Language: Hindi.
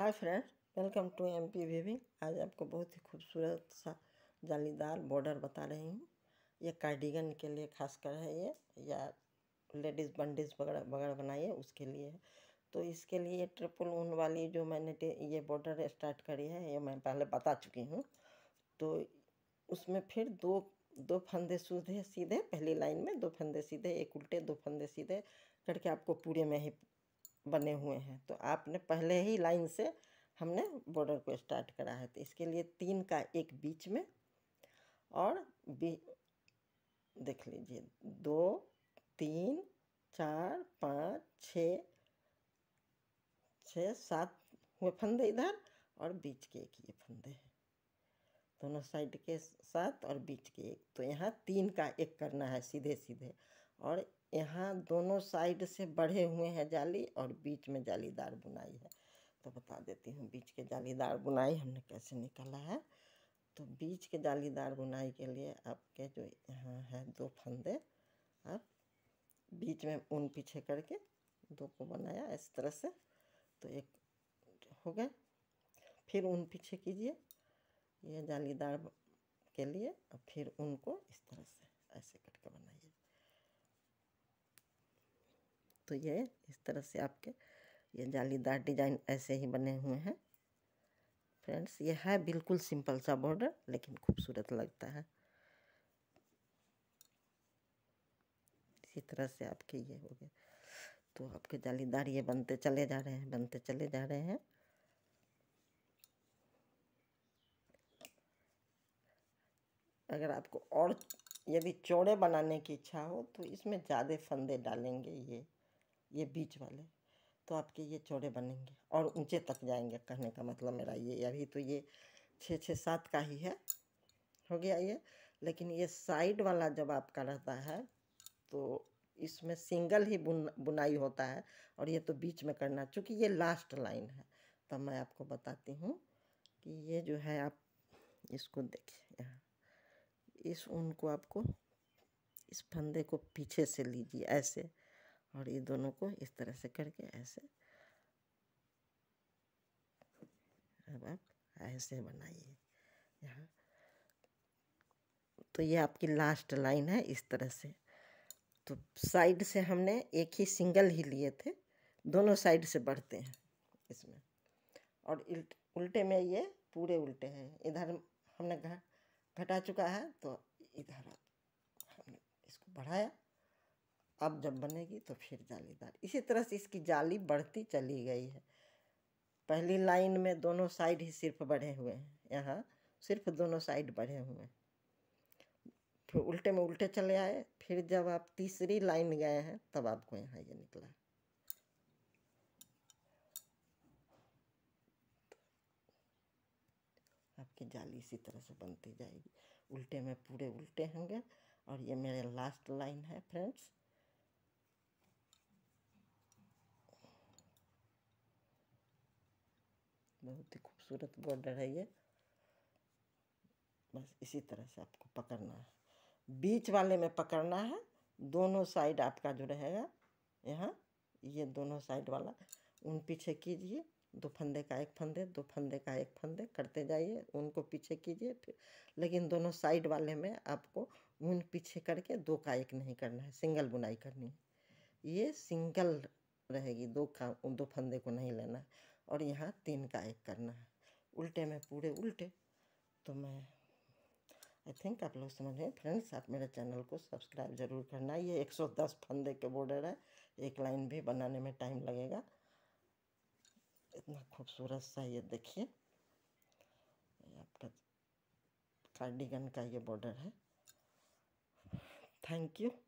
hi friend welcome to M P weaving आज आपको बहुत ही खूबसूरत सा जालीदार बॉर्डर बता रही हूँ ये कार्डिगन के लिए खासकर है ये या लेडीज़ बंडेज वगैरह वगैरह बनाइए उसके लिए है तो इसके लिए ट्रिपल ऊन वाली जो मैंने ये बॉर्डर स्टार्ट करी है ये मैं पहले बता चुकी हूँ तो उसमें फिर दो दो फंदे सीधे सीधे पहली लाइन में दो फंदे सीधे एक उल्टे दो फंदे सीधे करके आपको पूरे में ही बने हुए हैं तो आपने पहले ही लाइन से हमने बॉर्डर को स्टार्ट करा है तो इसके लिए तीन का एक बीच में और बी देख लीजिए दो तीन चार पाँच छ छ सात हुए फंदे इधर और बीच के एक ये फंदे हैं दोनों साइड के सात और बीच के एक तो यहाँ तीन का एक करना है सीधे सीधे और यहाँ दोनों साइड से बढ़े हुए हैं जाली और बीच में जालीदार बुनाई है तो बता देती हूँ बीच के जालीदार बुनाई हमने कैसे निकाला है तो बीच के जालीदार बुनाई के लिए आपके जो यहाँ है दो फंदे आप बीच में ऊन पीछे करके दो को बनाया इस तरह से तो एक हो गया फिर ऊन पीछे कीजिए ये जालीदार के लिए और फिर उनको इस तरह से तो ये इस तरह से आपके ये जालीदार डिजाइन ऐसे ही बने हुए हैं फ्रेंड्स ये है बिल्कुल सिंपल सा बॉर्डर लेकिन खूबसूरत लगता है इसी तरह से आपके ये हो गए तो आपके जालीदार ये बनते चले जा रहे हैं बनते चले जा रहे हैं अगर आपको और यदि चौड़े बनाने की इच्छा हो तो इसमें ज़्यादा फंदे डालेंगे ये ये बीच वाले तो आपके ये चौड़े बनेंगे और ऊंचे तक जाएंगे कहने का मतलब मेरा ये अभी तो ये छः छः सात का ही है हो गया ये लेकिन ये साइड वाला जब आपका रहता है तो इसमें सिंगल ही बुन बुनाई होता है और ये तो बीच में करना चूँकि ये लास्ट लाइन है तब मैं आपको बताती हूँ कि ये जो है आप इसको देखिए यहाँ इस ऊन को आपको इस फंदे को पीछे से लीजिए ऐसे और ये दोनों को इस तरह से करके ऐसे अब आप ऐसे बनाइए यहाँ तो ये आपकी लास्ट लाइन है इस तरह से तो साइड से हमने एक ही सिंगल ही लिए थे दोनों साइड से बढ़ते हैं इसमें और उल्टे में ये पूरे उल्टे हैं इधर हमने घटा चुका है तो इधर हमने इसको बढ़ाया अब जब बनेगी तो फिर जालीदार इसी तरह से इसकी जाली बढ़ती चली गई है पहली लाइन में दोनों साइड ही सिर्फ बढ़े हुए हैं यहाँ सिर्फ दोनों साइड बढ़े हुए हैं फिर उल्टे में उल्टे चले आए फिर जब आप तीसरी लाइन गए हैं तब आपको यहाँ ये निकला आपकी जाली इसी तरह से बनती जाएगी उल्टे में पूरे उल्टे होंगे और ये मेरे लास्ट लाइन है फ्रेंड्स बहुत ही खूबसूरत बॉर्डर है ये बस इसी तरह से आपको पकड़ना है बीच वाले में पकड़ना है दोनों साइड आपका जो रहेगा यहाँ ये दोनों साइड वाला उन पीछे कीजिए दो फंदे का एक फंदे दो फंदे का एक फंदे करते जाइए उनको पीछे कीजिए फिर लेकिन दोनों साइड वाले में आपको उन पीछे करके दो का एक नहीं करना है सिंगल बुनाई करनी है ये सिंगल रहेगी दो का दो फंदे को नहीं लेना है और यहाँ तीन का एक करना है उल्टे में पूरे उल्टे तो मैं आई थिंक आप लोग समझ रहे फ्रेंड्स आप मेरे चैनल को सब्सक्राइब जरूर करना ये 110 फंदे के बॉर्डर है एक लाइन भी बनाने में टाइम लगेगा इतना खूबसूरत सा ये देखिए आपका कार्डिगन का ये बॉर्डर है थैंक यू